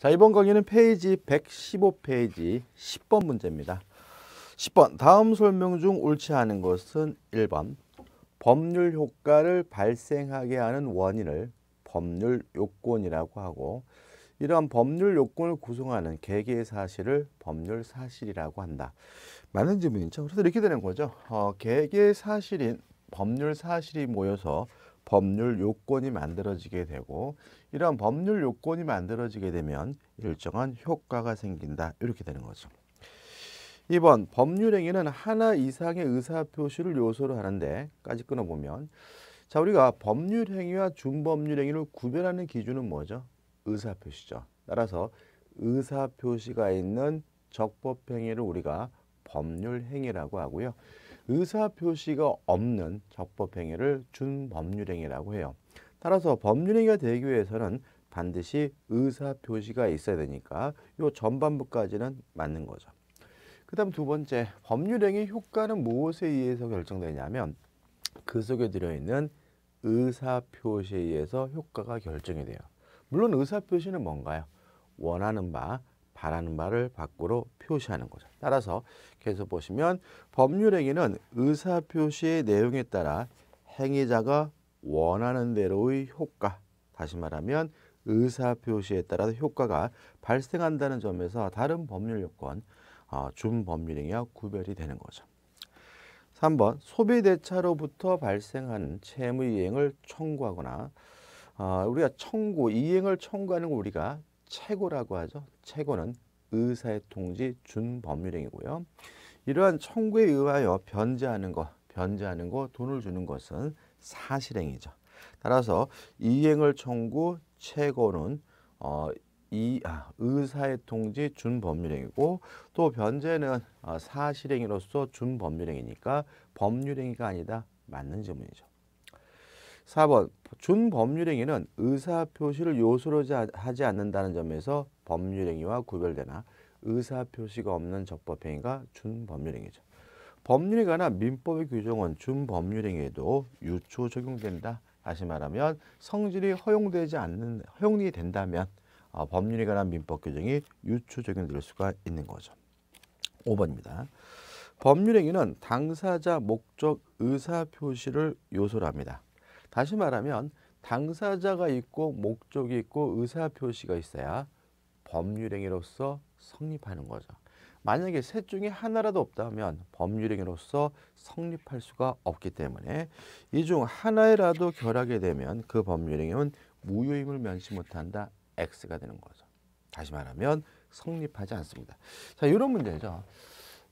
자 이번 강의는 페이지 115페이지 10번 문제입니다. 10번 다음 설명 중 옳지 않은 것은 1번 법률 효과를 발생하게 하는 원인을 법률 요건이라고 하고 이러한 법률 요건을 구성하는 개개의 사실을 법률 사실이라고 한다. 많은 질문이죠. 그래서 이렇게 되는 거죠. 어, 개개의 사실인 법률 사실이 모여서 법률 요건이 만들어지게 되고 이런 법률 요건이 만들어지게 되면 일정한 효과가 생긴다 이렇게 되는 거죠. 2번 법률행위는 하나 이상의 의사표시를 요소로 하는데 까지 끊어보면 자 우리가 법률행위와 준법률행위를 구별하는 기준은 뭐죠? 의사표시죠. 따라서 의사표시가 있는 적법행위를 우리가 법률행위라고 하고요. 의사 표시가 없는 적법 행위를 준법률 행위라고 해요. 따라서 법률 행위가 되기 위해서는 반드시 의사 표시가 있어야 되니까 이 전반부까지는 맞는 거죠. 그다음 두 번째 법률 행위 효과는 무엇에 의해서 결정되냐면 그 속에 들어 있는 의사 표시에 의해서 효과가 결정이 돼요. 물론 의사 표시는 뭔가요? 원하는 바 바라는 바를 밖으로 표시하는 거죠. 따라서 계속 보시면 법률행위는 의사표시의 내용에 따라 행위자가 원하는 대로의 효과, 다시 말하면 의사표시에 따라서 효과가 발생한다는 점에서 다른 법률 요건, 어, 준법률행위와 구별이 되는 거죠. 3번 소비대차로부터 발생하 채무 이행을 청구하거나 어, 우리가 청구, 이행을 청구하는 거 우리가 최고라고 하죠. 최고는 의사의 통지 준법률행위고요. 이러한 청구에 의하여 변제하는 것, 변제하는 거, 돈을 주는 것은 사실행위죠. 따라서 이행을 청구 최고는 어, 이 아, 의사의 통지 준법률행위고 또 변제는 어, 사실행위로서 준법률행위니까 법률행위가 아니다. 맞는 질문이죠. 4번 준법률행위는 의사표시를 요소로 하지 않는다는 점에서 법률행위와 구별되나 의사표시가 없는 적법행위가 준법률행위죠. 법률에 관한 민법의 규정은 준법률행위에도 유초 적용된다. 다시 말하면 성질이 허용되지 않는 허용이 된다면 어, 법률에 관한 민법 규정이 유초 적용될 수가 있는 거죠. 5번입니다. 법률행위는 당사자 목적 의사 표시를 요소로 합니다. 다시 말하면 당사자가 있고 목적이 있고 의사표시가 있어야 법률행위로서 성립하는 거죠. 만약에 셋 중에 하나라도 없다면 법률행위로서 성립할 수가 없기 때문에 이 중 하나라도 결하게 되면 그 법률행위는 무효임을 면치 못한다. X가 되는 거죠. 다시 말하면 성립하지 않습니다. 자, 이런 문제죠.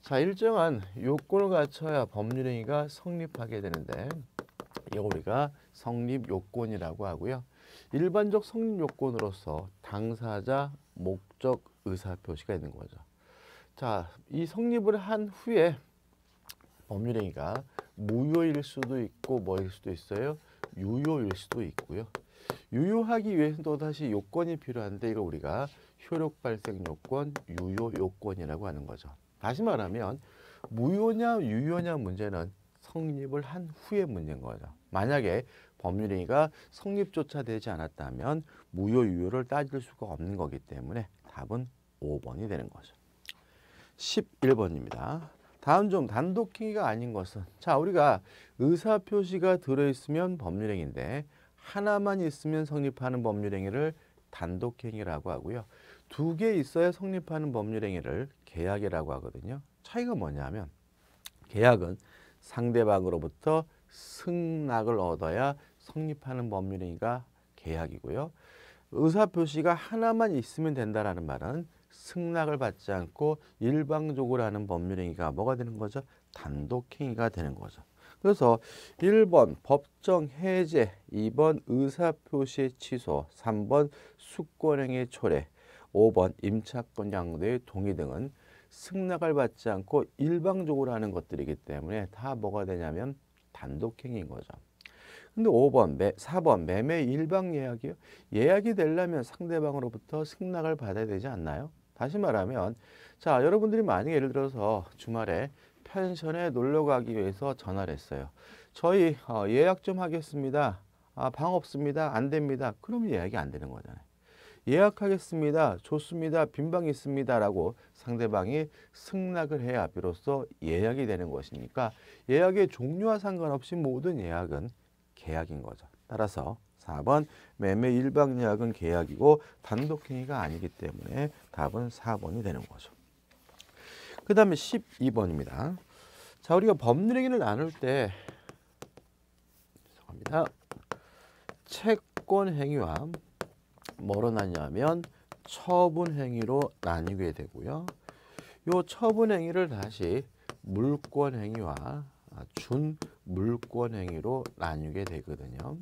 자, 일정한 요건을 갖춰야 법률행위가 성립하게 되는데 이거 우리가 성립 요건이라고 하고요. 일반적 성립 요건으로서 당사자, 목적, 의사 표시가 있는 거죠. 자, 이 성립을 한 후에 법률행위가 무효일 수도 있고 뭐일 수도 있어요? 유효일 수도 있고요. 유효하기 위해서는 또다시 요건이 필요한데 이거 우리가 효력 발생 요건, 유효 요건이라고 하는 거죠. 다시 말하면 무효냐 유효냐 문제는 성립을 한 후의 문제인 거죠. 만약에 법률행위가 성립조차 되지 않았다면 무효 유효를 따질 수가 없는 거기 때문에 답은 5번이 되는 거죠. 11번입니다. 다음 중 단독행위가 아닌 것은 자 우리가 의사표시가 들어있으면 법률행위인데 하나만 있으면 성립하는 법률행위를 단독행위라고 하고요. 두 개 있어야 성립하는 법률행위를 계약이라고 하거든요. 차이가 뭐냐면 계약은 상대방으로부터 승낙을 얻어야 성립하는 법률행위가 계약이고요. 의사표시가 하나만 있으면 된다라는 말은 승낙을 받지 않고 일방적으로 하는 법률행위가 뭐가 되는 거죠? 단독행위가 되는 거죠. 그래서 1번 법정 해제, 2번 의사표시의 취소, 3번 수권행위 초래, 5번 임차권 양도의 동의 등은 승낙을 받지 않고 일방적으로 하는 것들이기 때문에 다 뭐가 되냐면 단독행위인 거죠. 근데 5번, 매, 4번 매매 일방 예약이요. 예약이 되려면 상대방으로부터 승낙을 받아야 되지 않나요? 다시 말하면 자 여러분들이 만약에 예를 들어서 주말에 펜션에 놀러 가기 위해서 전화를 했어요. 저희 어, 예약 좀 하겠습니다. 아, 방 없습니다. 안 됩니다. 그럼 예약이 안 되는 거잖아요. 예약하겠습니다. 좋습니다. 빈방 있습니다. 라고 상대방이 승낙을 해야 비로소 예약이 되는 것이니까 예약의 종류와 상관없이 모든 예약은 계약인 거죠. 따라서 4번 매매 일방 예약은 계약이고 단독 행위가 아니기 때문에 답은 4번이 되는 거죠. 그 다음에 12번입니다. 자 우리가 법률행위를 나눌 때 죄송합니다. 채권 행위와 뭐로 나냐면 처분 행위로 나뉘게 되고요. 요 처분 행위를 다시 물권 행위와 준 물권 행위로 나뉘게 되거든요.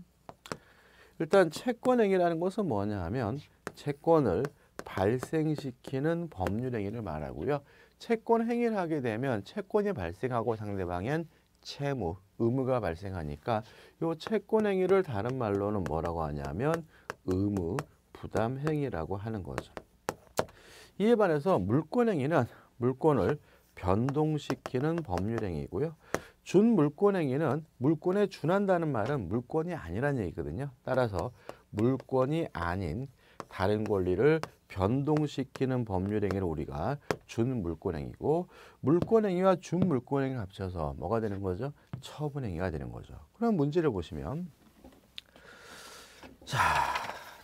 일단 채권 행위라는 것은 뭐냐 하면 채권을 발생시키는 법률 행위를 말하고요. 채권 행위를 하게 되면 채권이 발생하고 상대방엔 채무, 의무가 발생하니까 이 채권 행위를 다른 말로는 뭐라고 하냐면 의무, 부담 행위라고 하는 거죠. 이에 반해서 물권 행위는 물권을 변동시키는 법률 행위고요. 준 물권 행위는 물권에 준한다는 말은 물권이 아니란 얘기거든요. 따라서 물권이 아닌 다른 권리를 변동시키는 법률 행위를 우리가 준 물권 행위고 물권 행위와 준 물권 행위 합쳐서 뭐가 되는 거죠? 처분 행위가 되는 거죠. 그럼 문제를 보시면 자,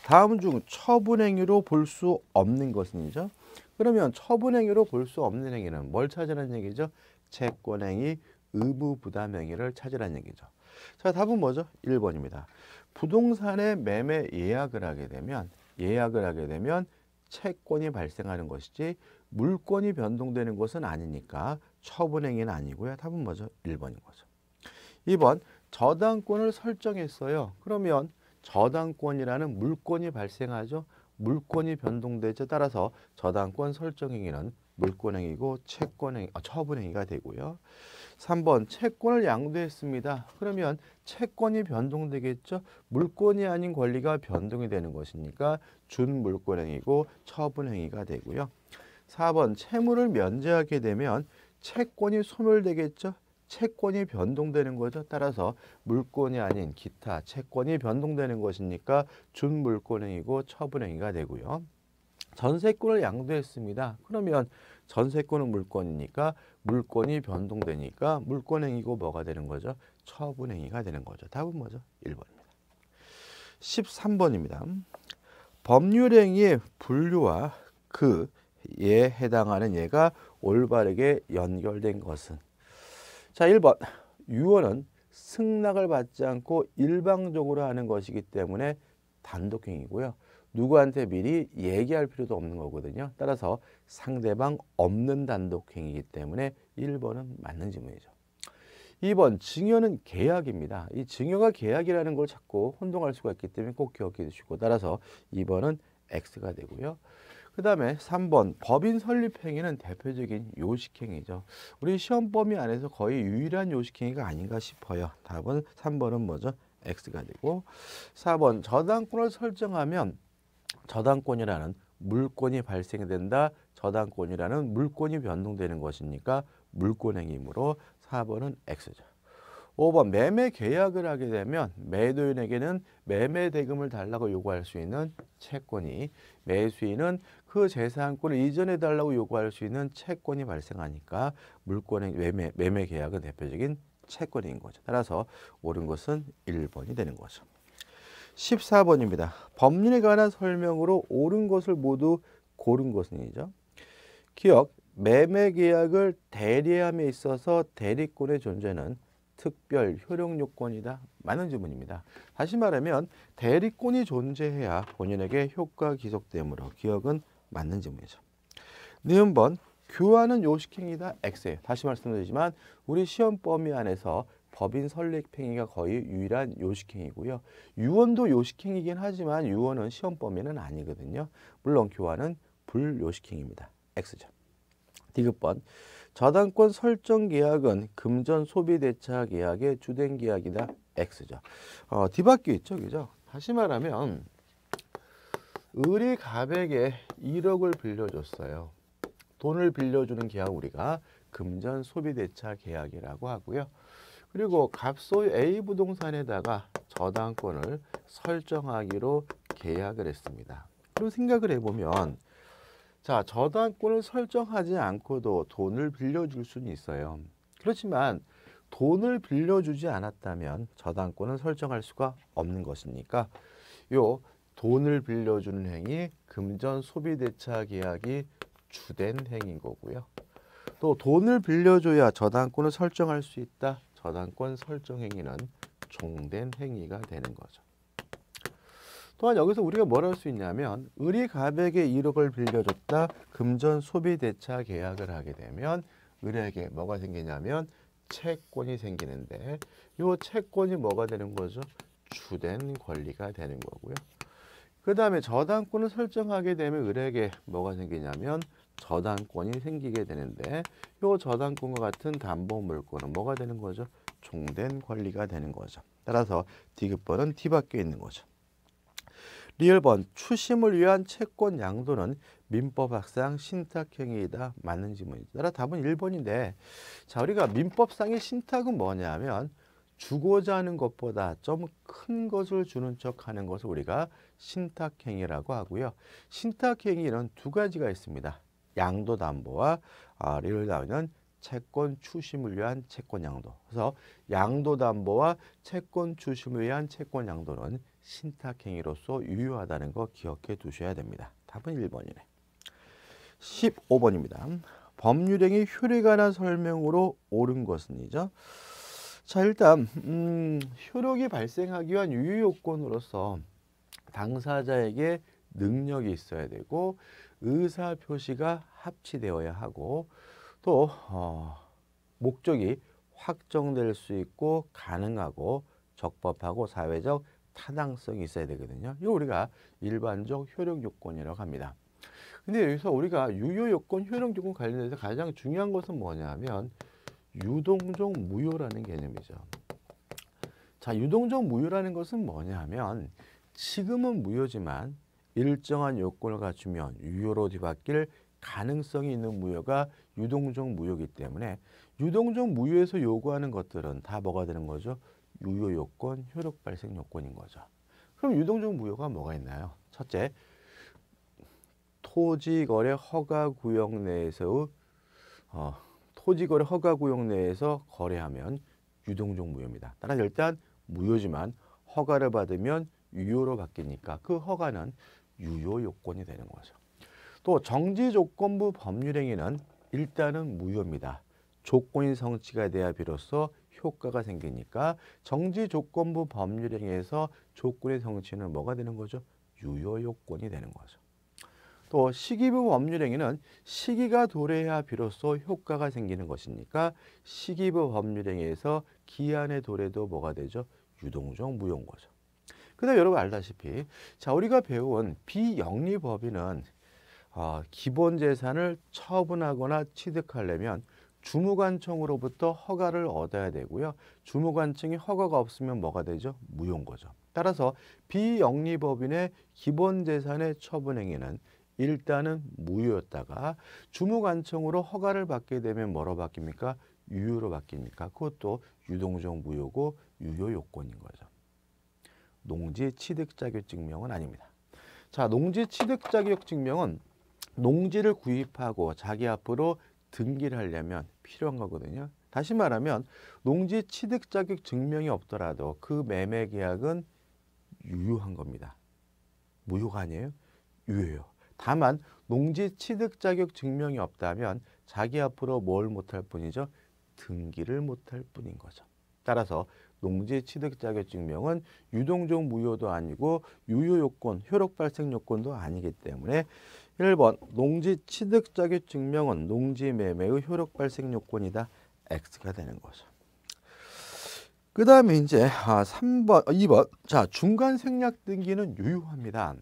다음 중 처분행위로 볼 수 없는 것은이죠. 그러면 처분행위로 볼 수 없는 행위는 뭘 찾으라는 얘기죠? 채권행위, 의무부담행위를 찾으라는 얘기죠. 자, 답은 뭐죠? 1번입니다. 부동산의 매매 예약을 하게 되면 예약을 하게 되면 채권이 발생하는 것이지 물권이 변동되는 것은 아니니까 처분행위는 아니고요. 답은 뭐죠? 1번인 거죠. 2번 저당권을 설정했어요. 그러면 저당권이라는 물권이 발생하죠. 물권이 변동되죠. 따라서 저당권 설정행위는 물권행위고 채권행 아, 처분행위가 되고요. 3번 채권을 양도했습니다. 그러면 채권이 변동되겠죠. 물권이 아닌 권리가 변동이 되는 것이니까 준물권행위고 처분행위가 되고요. 4번 채무를 면제하게 되면 채권이 소멸되겠죠. 채권이 변동되는 거죠. 따라서 물권이 아닌 기타 채권이 변동되는 것이니까 준물권행위고 처분행위가 되고요. 전세권을 양도했습니다. 그러면 전세권은 물권이니까 물권이 변동되니까 물권행위고 뭐가 되는 거죠? 처분행위가 되는 거죠. 답은 뭐죠? 1번입니다. 13번입니다. 법률행위의 분류와 그에 해당하는 예가 올바르게 연결된 것은 자, 1번. 유언은 승낙을 받지 않고 일방적으로 하는 것이기 때문에 단독행위고요. 누구한테 미리 얘기할 필요도 없는 거거든요. 따라서 상대방 없는 단독행위이기 때문에 1번은 맞는 질문이죠. 2번 증여는 계약입니다. 이 증여가 계약이라는 걸 자꾸 혼동할 수가 있기 때문에 꼭 기억해 주시고 따라서 2번은 X가 되고요. 그 다음에 3번 법인 설립행위는 대표적인 요식행위죠. 우리 시험 범위 안에서 거의 유일한 요식행위가 아닌가 싶어요. 답은 3번은 뭐죠? X가 되고 4번 저당권을 설정하면 저당권이라는 물권이 발생된다. 저당권이라는 물권이 변동되는 것이니까 물권행위이므로 4번은 X죠. 5번 매매 계약을 하게 되면 매도인에게는 매매 대금을 달라고 요구할 수 있는 채권이 매수인은 그 재산권을 이전해 달라고 요구할 수 있는 채권이 발생하니까 물권의 매매, 매매 계약은 대표적인 채권인 거죠. 따라서 옳은 것은 1번이 되는 거죠. 14번입니다. 법률에 관한 설명으로 옳은 것을 모두 고른 것은이죠. 기억, 매매 계약을 대리함에 있어서 대리권의 존재는 특별 효력 요건이다. 많은 질문입니다. 다시 말하면 대리권이 존재해야 본인에게 효과 기속되므로 기억은 맞는 질문이죠. 네번 교환은 요식행위다 X예요. 다시 말씀드리지만 우리 시험 범위 안에서 법인 설립행위가 거의 유일한 요식행위고요. 유언도 요식행위긴 하지만 유언은 시험 범위는 아니거든요. 물론 교환은 불요식행위입니다. X죠. 디귿번 저당권 설정 계약은 금전 소비 대차 계약의 주된 계약이다. X죠. 어, 뒤바뀌 있죠. 그죠? 다시 말하면 을이 갑에게 1억을 빌려줬어요. 돈을 빌려주는 계약 우리가 금전 소비대차 계약이라고 하고요. 그리고 갑소유 A 부동산에다가 저당권을 설정하기로 계약을 했습니다. 그럼 생각을 해보면 자 저당권을 설정하지 않고도 돈을 빌려줄 수는 있어요. 그렇지만 돈을 빌려주지 않았다면 저당권은 설정할 수가 없는 것이니까 요 돈을 빌려주는 행위 금전 소비 대차 계약이 주된 행위인 거고요. 또 돈을 빌려줘야 저당권을 설정할 수 있다. 저당권 설정 행위는 종된 행위가 되는 거죠. 또한 여기서 우리가 뭘 할 수 있냐면 을이 갑에게 1억을 빌려줬다. 금전 소비 대차 계약을 하게 되면 을에게 뭐가 생기냐면 채권이 생기는데 이 채권이 뭐가 되는 거죠? 주된 권리가 되는 거고요. 그 다음에 저당권을 설정하게 되면 을에게 뭐가 생기냐면 저당권이 생기게 되는데 이 저당권과 같은 담보물권은 뭐가 되는 거죠? 종된 권리가 되는 거죠. 따라서 D급번은 T밖에 있는 거죠. 리얼번 추심을 위한 채권 양도는 민법학상 신탁행위이다. 맞는 질문이죠. 따라 답은 1번인데 자 우리가 민법상의 신탁은 뭐냐면 주고자 하는 것보다 좀 큰 것을 주는 척 하는 것을 우리가 신탁행위라고 하고요. 신탁행위는 두 가지가 있습니다. 양도담보와 아, 리를 나오 채권 추심을 위한 채권 양도. 그래서 양도담보와 채권 추심을 위한 채권 양도는 신탁행위로서 유효하다는 거 기억해 두셔야 됩니다. 답은 1번이네. 15번입니다. 법률행위 효력에 관한 설명으로 옳은 것은이죠. 자 일단 음, 효력이 발생하기 위한 유효요건으로서 당사자에게 능력이 있어야 되고 의사 표시가 합치되어야 하고 또 어, 목적이 확정될 수 있고 가능하고 적법하고 사회적 타당성이 있어야 되거든요. 이거 우리가 일반적 효력 요건이라고 합니다. 근데 여기서 우리가 유효 요건, 효력 요건 관련해서 가장 중요한 것은 뭐냐면 유동적 무효라는 개념이죠. 자, 유동적 무효라는 것은 뭐냐면 지금은 무효지만 일정한 요건을 갖추면 유효로 뒤바뀔 가능성이 있는 무효가 유동적 무효이기 때문에 유동적 무효에서 요구하는 것들은 다 뭐가 되는 거죠? 유효 요건, 효력 발생 요건인 거죠. 그럼 유동적 무효가 뭐가 있나요? 첫째, 토지 거래 허가 구역 내에서의 어, 토지거래 허가구역 내에서 거래하면 유동적 무효입니다. 따라서 일단 무효지만 허가를 받으면 유효로 바뀌니까 그 허가는 유효 요건이 되는 거죠. 또 정지조건부 법률행위는 일단은 무효입니다. 조건이 성취가 돼야 비로소 효과가 생기니까 정지조건부 법률행위에서 조건의 성취는 뭐가 되는 거죠? 유효 요건이 되는 거죠. 또 시기부 법률행위는 시기가 도래해야 비로소 효과가 생기는 것이니까 시기부 법률행위에서 기한의 도래도 뭐가 되죠? 유동적 무효인 거죠. 근데 여러분 알다시피 자 우리가 배운 비영리법인은 어, 기본 재산을 처분하거나 취득하려면 주무관청으로부터 허가를 얻어야 되고요. 주무관청이 허가가 없으면 뭐가 되죠? 무효인 거죠. 따라서 비영리법인의 기본 재산의 처분 행위는 일단은 무효였다가 주무관청으로 허가를 받게 되면 뭐로 바뀝니까? 유효로 바뀝니까? 그것도 유동적 무효고 유효 요건인 거죠. 농지 취득자격 증명은 아닙니다. 자, 농지 취득자격 증명은 농지를 구입하고 자기 앞으로 등기를 하려면 필요한 거거든요. 다시 말하면 농지 취득 자격 증명이 없더라도 그 매매 계약은 유효한 겁니다. 무효가 아니에요. 유효요. 다만 농지 취득 자격 증명이 없다면 자기 앞으로 뭘 못할 뿐이죠? 등기를 못할 뿐인 거죠. 따라서 농지 취득 자격 증명은 유동종 무효도 아니고 유효 요건, 효력 발생 요건도 아니기 때문에 1번 농지 취득 자격 증명은 농지 매매의 효력 발생 요건이다. X가 되는 거죠. 그 다음에 이제 3번, 아, 2번. 어, 자, 중간 생략 등기는 유효합니다.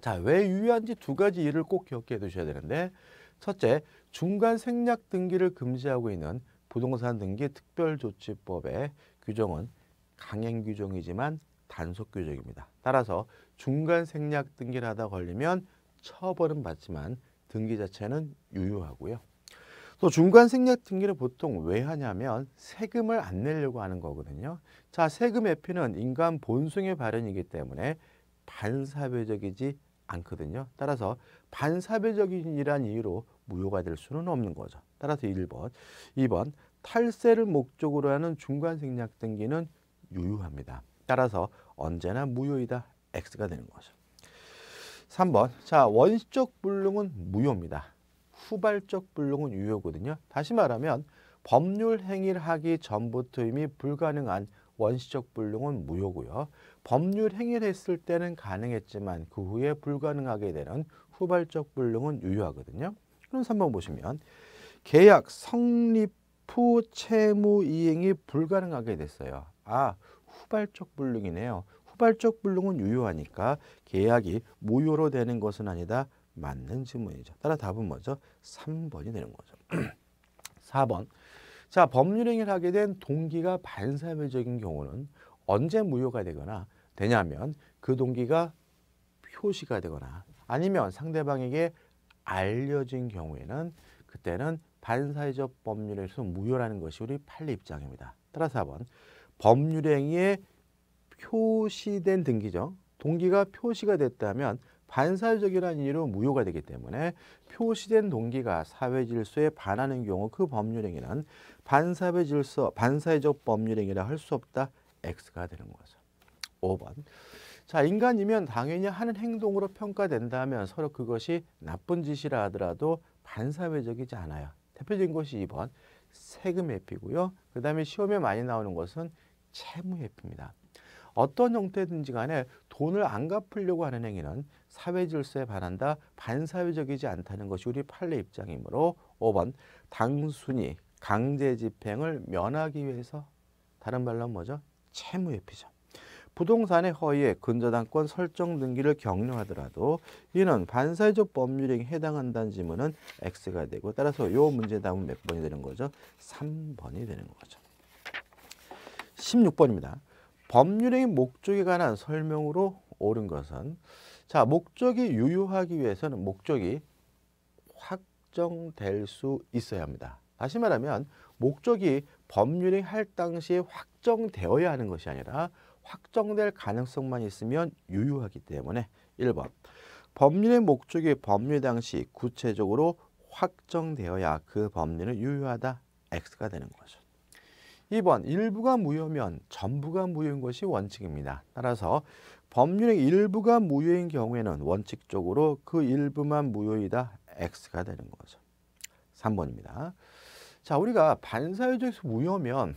자, 왜 유효한지 두 가지 일을 꼭 기억해 두셔야 되는데 첫째, 중간 생략 등기를 금지하고 있는 부동산 등기 특별조치법의 규정은 강행 규정이지만 단속 규정입니다. 따라서 중간 생략 등기를 하다 걸리면 처벌은 받지만 등기 자체는 유효하고요. 또 중간 생략 등기를 보통 왜 하냐면 세금을 안 내려고 하는 거거든요. 자, 세금 회피는 인간 본성의 발현이기 때문에 반사회적이지 않거든요. 따라서 반사회적인이란 이유로 무효가 될 수는 없는 거죠. 따라서 1번, 2번 탈세를 목적으로 하는 중간 생략 등기는 유효합니다. 따라서 언제나 무효이다 X가 되는 거죠. 3번, 자 원시적 불능은 무효입니다. 후발적 불능은 유효거든요. 다시 말하면 법률 행위를 하기 전부터 이미 불가능한 원시적 불능은 무효고요. 법률 행위를 했을 때는 가능했지만 그 후에 불가능하게 되는 후발적 불능은 유효하거든요. 그럼 3번 보시면 계약 성립 후 채무 이행이 불가능하게 됐어요. 아, 후발적 불능이네요. 후발적 불능은 유효하니까 계약이 무효로 되는 것은 아니다. 맞는 질문이죠. 따라 답은 먼저 3번이 되는 거죠. 4번. 자, 법률행위를 하게 된 동기가 반사회적인 경우는 언제 무효가 되거나 되냐면 그 동기가 표시가 되거나 아니면 상대방에게 알려진 경우에는 그때는 반사회적 법률에서 무효라는 것이 우리 판례 입장입니다. 따라서 4번 법률행위에 표시된 등기죠. 동기가 표시가 됐다면 반사회적이라는 이유로 무효가 되기 때문에 표시된 동기가 사회 질서에 반하는 경우 그 법률행위는 반사회 질서, 반사회적 법률행위라 할 수 없다. X가 되는 거죠. 5번. 자, 인간이면 당연히 하는 행동으로 평가된다면 서로 그것이 나쁜 짓이라 하더라도 반사회적이지 않아요. 대표적인 것이 2번. 세금 회피고요. 그 다음에 시험에 많이 나오는 것은 채무 회피입니다. 어떤 형태든지 간에 돈을 안 갚으려고 하는 행위는 사회 질서에 반한다, 반사회적이지 않다는 것이 우리 판례 입장이므로 5번 단순히 강제 집행을 면하기 위해서 다른 말로 뭐죠? 채무의 피죠. 부동산의 허위에 근저당권 설정 등기를 경려하더라도 이는 반사회적 법률에 해당한다는 지문은 X가 되고 따라서 이 문제 답은 몇 번이 되는 거죠? 3번이 되는 거죠. 16번입니다. 법률의 목적에 관한 설명으로 옳은 것은 자 목적이 유효하기 위해서는 목적이 확정될 수 있어야 합니다. 다시 말하면 목적이 법률이 할 당시에 확정되어야 하는 것이 아니라 확정될 가능성만 있으면 유효하기 때문에 1번 법률의 목적이 법률 당시 구체적으로 확정되어야 그 법률은 유효하다 X가 되는 거죠. 2번 일부가 무효면 전부가 무효인 것이 원칙입니다. 따라서 법률의 일부가 무효인 경우에는 원칙적으로 그 일부만 무효이다 x가 되는 거죠. 3번입니다. 자, 우리가 반사회적에서 무효면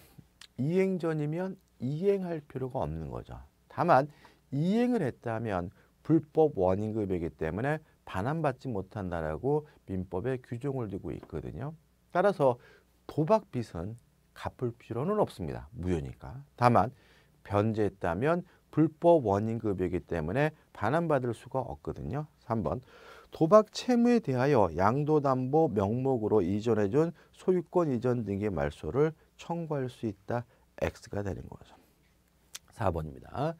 이행전이면 이행할 필요가 없는 거죠. 다만 이행을 했다면 불법 원인급이기 때문에 반환받지 못한다라고 민법에 규정을 두고 있거든요. 따라서 도박빚은 갚을 필요는 없습니다. 무효니까. 다만 변제했다면 불법 원인급여이기 때문에 반환받을 수가 없거든요. 3번 도박 채무에 대하여 양도담보 명목으로 이전해준 소유권 이전 등의 말소를 청구할 수 있다. X가 되는 거죠. 4번입니다.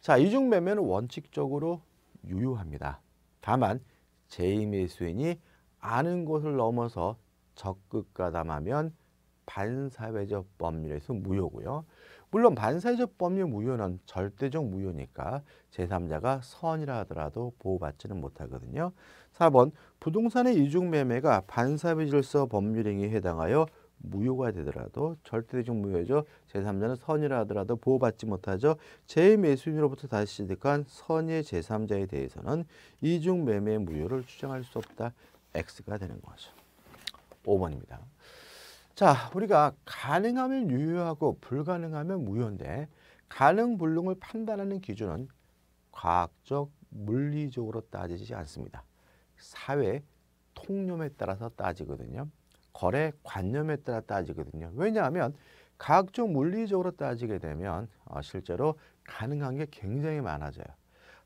자, 이중매매는 원칙적으로 유효합니다. 다만 제2의 수인이 아는 곳을 넘어서 적극 가담하면 반사회적 법률에서 무효고요. 물론 반사회적 법률 무효는 절대적 무효니까 제3자가 선이라 하더라도 보호받지는 못하거든요. 4번 부동산의 이중매매가 반사회 질서 법률행위에 해당하여 무효가 되더라도 절대적 무효죠. 제3자는 선이라 하더라도 보호받지 못하죠. 제매수인으로부터 다시 취득한 선의 제3자에 대해서는 이중매매 무효를 주장할 수 없다. X가 되는 거죠. 5번입니다. 자, 우리가 가능하면 유효하고 불가능하면 무효인데 가능 불능을 판단하는 기준은 과학적, 물리적으로 따지지 않습니다. 사회 통념에 따라서 따지거든요. 거래 관념에 따라 따지거든요. 왜냐하면 과학적, 물리적으로 따지게 되면 어, 실제로 가능한 게 굉장히 많아져요.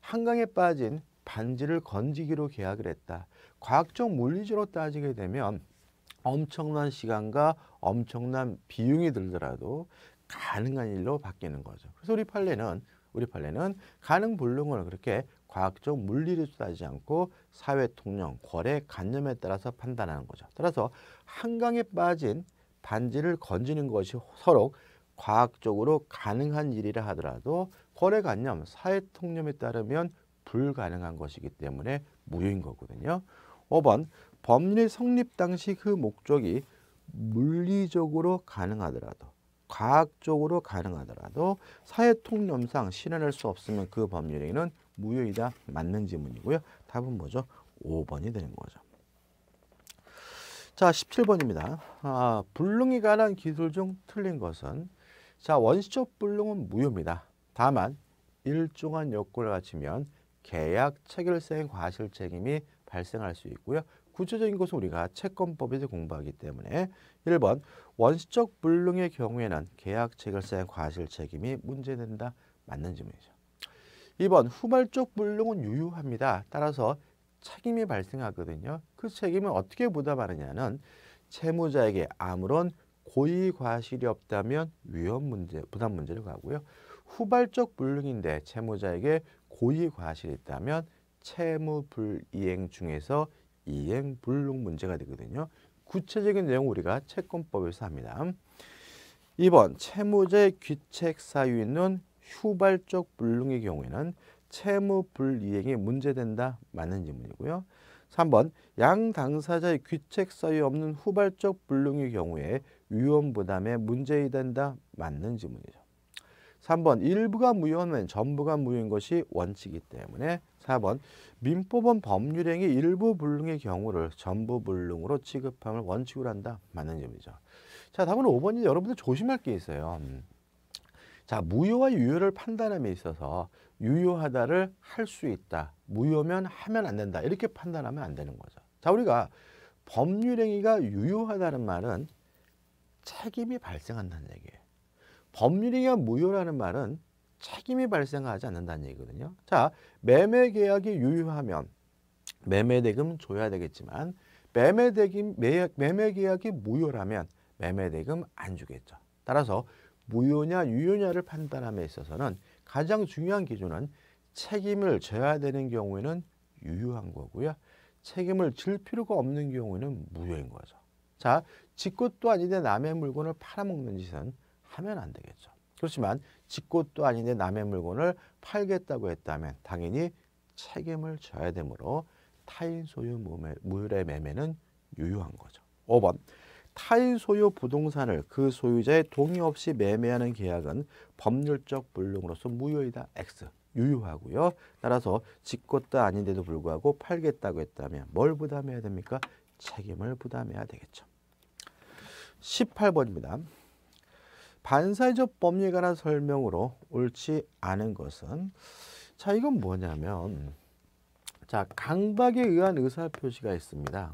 한강에 빠진 반지를 건지기로 계약을 했다. 과학적, 물리적으로 따지게 되면 엄청난 시간과 엄청난 비용이 들더라도 가능한 일로 바뀌는 거죠. 그래서 우리 판례는 우리 판례는 가능 불능을 그렇게 과학적 물리를 따지 않고 사회 통념, 거래 관념에 따라서 판단하는 거죠. 따라서 한강에 빠진 반지를 건지는 것이 서로 과학적으로 가능한 일이라 하더라도 거래 관념, 사회 통념에 따르면 불가능한 것이기 때문에 무효인 거거든요. 5번 법률 성립 당시 그 목적이 물리적으로 가능하더라도 과학적으로 가능하더라도 사회 통념상 실현할 수 없으면 그 법률행위는 무효이다. 맞는 지문이고요. 답은 뭐죠? 5번이 되는 거죠. 자, 17번입니다. 아, 불능에 관한 기술 중 틀린 것은 자, 원시적 불능은 무효입니다. 다만 일정한 요건을 갖추면 계약 체결생 과실 책임이 발생할 수 있고요. 구체적인 것은 우리가 채권법에서 공부하기 때문에 1번 원시적 불능의 경우에는 계약체결사쓴 과실 책임이 문제된다. 맞는 질문이죠. 2번 후발적 불능은 유효합니다. 따라서 책임이 발생하거든요. 그 책임을 어떻게 부담하느냐는 채무자에게 아무런 고의 과실이 없다면 위험 문제, 부담 문제로 가고요. 후발적 불능인데 채무자에게 고의 과실이 있다면 채무 불이행 중에서 이행 불능 문제가 되거든요. 구체적인 내용 을 우리가 채권법에서 합니다. 2번 채무자의 귀책 사유는 휴발적 불능의 경우에는 채무 불이행이 문제된다 맞는 질문이고요. 3번 양 당사자의 귀책 사유 없는 후발적 불능의 경우에 위험 부담에 문제이 된다 맞는 질문이죠. 3번 일부가 무효는 전부가 무효인 것이 원칙이기 때문에 4번 민법은 법률행위 일부 불능의 경우를 전부 불능으로 취급함을 원칙으로 한다. 맞는 점이죠. 자, 다음은 5번이 여러분들 조심할 게 있어요. 음. 자, 무효와 유효를 판단함에 있어서 유효하다를 할 수 있다. 무효면 하면 안 된다. 이렇게 판단하면 안 되는 거죠. 자, 우리가 법률행위가 유효하다는 말은 책임이 발생한다는 얘기예요. 법률행위가 무효라는 말은 책임이 발생하지 않는다는 얘기거든요. 자, 매매 계약이 유효하면 매매 대금 줘야 되겠지만 매매 대금 매매 계약이 무효라면 매매 대금 안 주겠죠. 따라서 무효냐 유효냐를 판단함에 있어서는 가장 중요한 기준은 책임을 져야 되는 경우에는 유효한 거고요. 책임을 질 필요가 없는 경우에는 무효인 거죠. 자, 직구도 아닌데 남의 물건을 팔아먹는 짓은 하면 안 되겠죠. 그렇지만 직것도 아닌데 남의 물건을 팔겠다고 했다면 당연히 책임을 져야 되므로 타인 소유 물의 매매는 유효한 거죠. 5번 타인 소유 부동산을 그 소유자의 동의 없이 매매하는 계약은 법률적 불능으로서 무효이다. X. 유효하고요. 따라서 직것도 아닌데도 불구하고 팔겠다고 했다면 뭘 부담해야 됩니까? 책임을 부담해야 되겠죠. 18번입니다. 반사회적 법리에 관한 설명으로 옳지 않은 것은 자 이건 뭐냐면 자 강박에 의한 의사표시가 있습니다.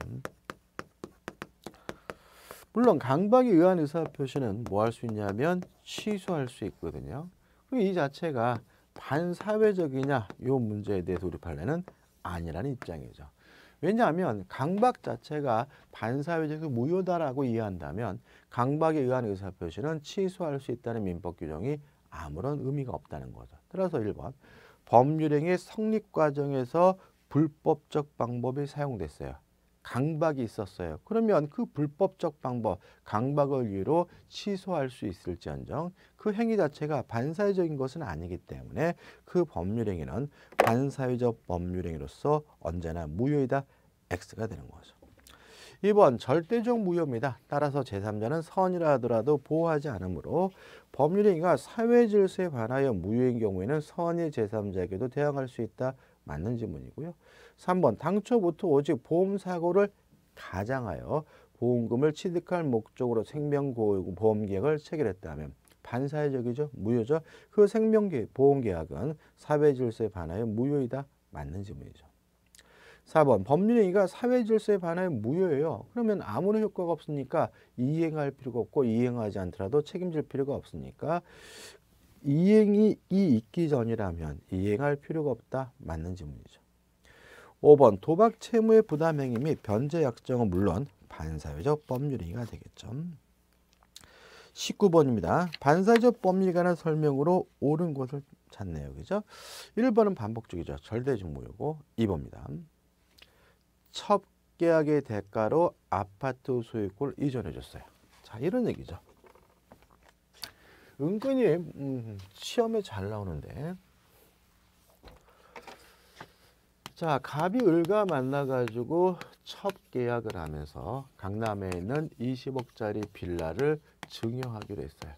물론 강박에 의한 의사표시는 뭐 할 수 있냐면 취소할 수 있거든요. 그럼 이 자체가 반사회적이냐 이 문제에 대해 돌입할래는 아니라는 입장이죠. 왜냐하면 강박 자체가 반사회적 그 무효다라고 이해한다면 강박에 의한 의사표시는 취소할 수 있다는 민법 규정이 아무런 의미가 없다는 거죠. 따라서 1번 법률행위 성립 과정에서 불법적 방법이 사용됐어요. 강박이 있었어요. 그러면 그 불법적 방법, 강박을 이유로 취소할 수 있을지언정 그 행위 자체가 반사회적인 것은 아니기 때문에 그 법률행위는 반사회적 법률행위로서 언제나 무효이다 X가 되는 거죠. 2번 절대적 무효입니다. 따라서 제3자는 선이라 하더라도 보호하지 않으므로 법률행위가 사회 질서에 반하여 무효인 경우에는 선이 제3자에게도 대항할 수 있다. 맞는 질문이고요. 3번 당초부터 오직 보험사고를 가장하여 보험금을 취득할 목적으로 생명보험계약을 체결했다면 반사회적이죠. 무효죠. 그 생명보험계약은 사회질서에 반하여 무효이다. 맞는 질문이죠. 4번 법률행위가 사회질서에 반하여 무효예요. 그러면 아무런 효과가 없으니까 이행할 필요가 없고 이행하지 않더라도 책임질 필요가 없으니까 이행이 이 있기 전이라면 이행할 필요가 없다. 맞는 질문이죠. 5번 도박 채무의 부담행위 및 변제 약정은 물론 반사회적 법률행위가 되겠죠. 19번입니다. 반사적 법률에 관한 설명으로 옳은 것을 찾네요. 그죠? 1번은 반복적이죠. 절대증모이고 2번입니다. 첩계약의 대가로 아파트 소유권을 이전해줬어요. 자, 이런 얘기죠. 은근히 음, 시험에 잘 나오는데 자 갑이 을과 만나가지고 첫 계약을 하면서 강남에 있는 20억짜리 빌라를 증여하기로 했어요.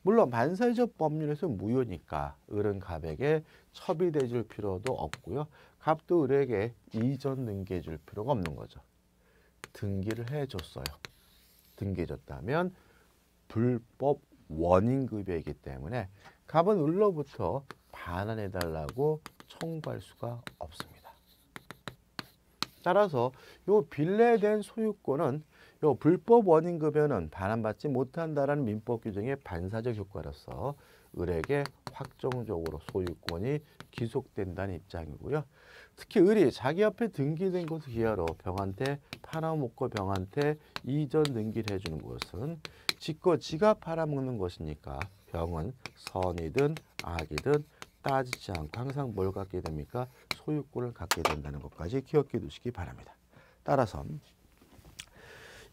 물론 반사회적 법률에서 무효니까 을은 갑에게 첩이 돼줄 필요도 없고요. 갑도 을에게 이전 등기해 줄 필요가 없는 거죠. 등기를 해줬어요. 등기해줬다면 불법 원인급여이기 때문에 갑은 을로부터 반환해달라고 청구할 수가 없습니다. 따라서 요 빌레된 소유권은 요 불법 원인급여는 반환받지 못한다는 민법 규정의 반사적 효과로서 을에게 확정적으로 소유권이 기속된다는 입장이고요. 특히 을이 자기 앞에 등기된 것을 기하로 병한테 파나목과 병한테 이전 등기를 해주는 것은 지고 지가 팔아먹는 것이니까 병은 선이든 악이든 따지지 않고 항상 뭘 갖게 됩니까? 소유권을 갖게 된다는 것까지 기억해 두시기 바랍니다. 따라서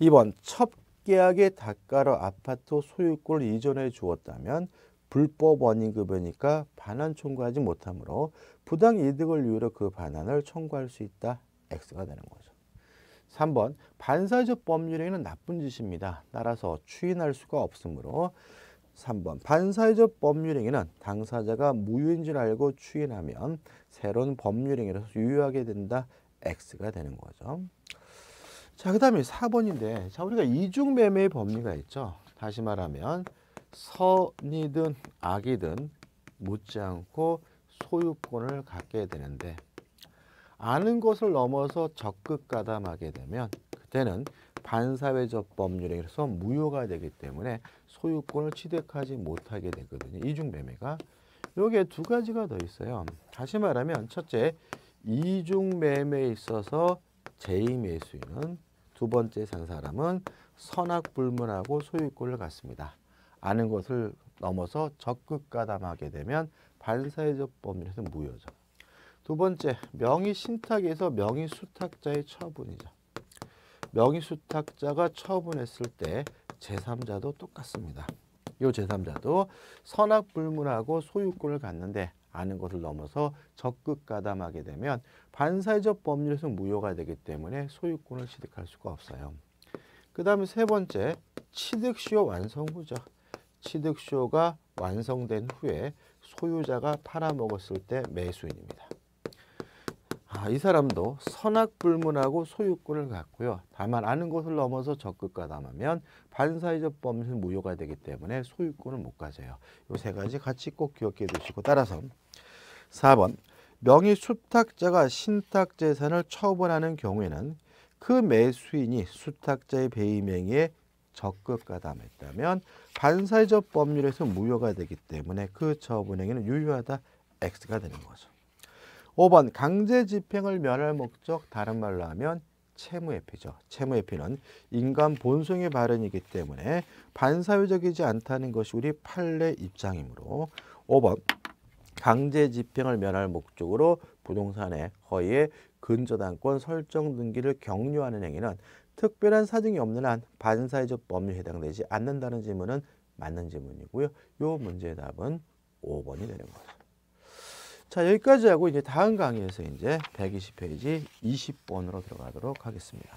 2번 첩계약의 닭가로 아파트 소유권을 이전해 주었다면 불법 원인급여니까 반환 청구하지 못하므로 부당 이득을 이유로 그 반환을 청구할 수 있다. X가 되는 거죠. 3번 반사적 법률행위는 나쁜 짓입니다. 따라서 추인할 수가 없으므로 3번 반사적 법률행위는 당사자가 무효인 줄 알고 추인하면 새로운 법률행위로 유효하게 된다. X가 되는 거죠. 자, 그 다음에 4번인데 자 우리가 이중매매의 범위가 있죠. 다시 말하면 선이든 악이든 묻지 않고 소유권을 갖게 되는데 아는 것을 넘어서 적극 가담하게 되면 그때는 반사회적 법률에 의해서 무효가 되기 때문에 소유권을 취득하지 못하게 되거든요. 이중매매가. 여기에 두 가지가 더 있어요. 다시 말하면 첫째, 이중매매에 있어서 제2매수인은 두 번째 산 사람은 선악불문하고 소유권을 갖습니다. 아는 것을 넘어서 적극 가담하게 되면 반사회적 법률에서 무효죠. 두 번째, 명의신탁에서 명의수탁자의 처분이자. 명의수탁자가 처분했을 때 제3자도 똑같습니다. 이 제3자도 선악불문하고 소유권을 갖는데 아는 것을 넘어서 적극 가담하게 되면 반사회적 법률에서 무효가 되기 때문에 소유권을 취득할 수가 없어요. 그 다음에 세 번째, 취득시효 완성 후죠. 취득시효가 완성된 후에 소유자가 팔아먹었을 때 매수인입니다. 이 사람도 선악불문하고 소유권을 갖고요. 다만 아는 것을 넘어서 적극 가담하면 반사회적 범죄 무효가 되기 때문에 소유권을 못 가져요. 이 세 가지 같이 꼭 기억해 두시고 따라서 4번 명의 수탁자가 신탁 재산을 처분하는 경우에는 그 매수인이 수탁자의 배임행위에 적극 가담했다면 반사회적 법률에서 무효가 되기 때문에 그 처분행위는 유효하다 X가 되는 거죠. 5번 강제 집행을 면할 목적 다른 말로 하면 채무회피죠. 채무회피는 인간 본성의 발현이기 때문에 반사회적이지 않다는 것이 우리 판례 입장이므로 5번 강제 집행을 면할 목적으로 부동산의 허위의 근저당권 설정 등기를 격려하는 행위는 특별한 사정이 없는 한 반사회적 법률에 해당되지 않는다는 질문은 맞는 질문이고요. 이 문제의 답은 5번이 되는 거죠. 자, 여기까지 하고 이제 다음 강의에서 이제 120페이지 20번으로 들어가도록 하겠습니다.